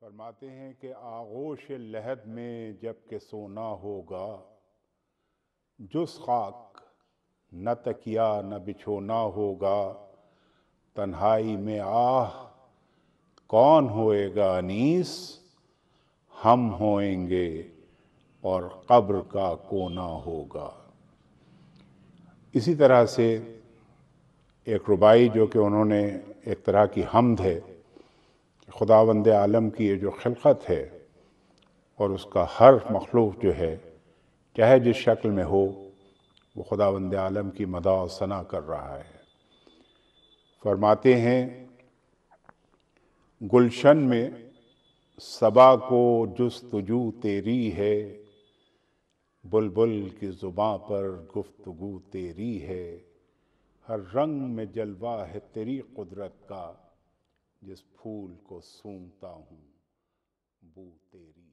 فرماتے ہیں کہ آغوش لہد میں جب کہ سونا ہوگا جس خاک نہ تکیا نہ بچھونا ہوگا تنہائی میں آہ کون ہوئے گا انیس ہم ہوئیں گے اور قبر کا کونا ہوگا اسی طرح سے ایک ربائی جو کہ انہوں نے ایک طرح کی حمد ہے خدا عالم کی یہ جو خلقت ہے اور اس کا ہر مخلوق جو ہے چاہے جس شکل میں ہو وہ خدا عالم کی مدع و ثنا کر رہا ہے فرماتے ہیں گلشن میں صبا کو جستجو تیری ہے بلبل کی زباں پر گفتگو تیری ہے ہر رنگ میں جلوہ ہے تیری قدرت کا जिस फूल को सूंघता हूँ वो तेरी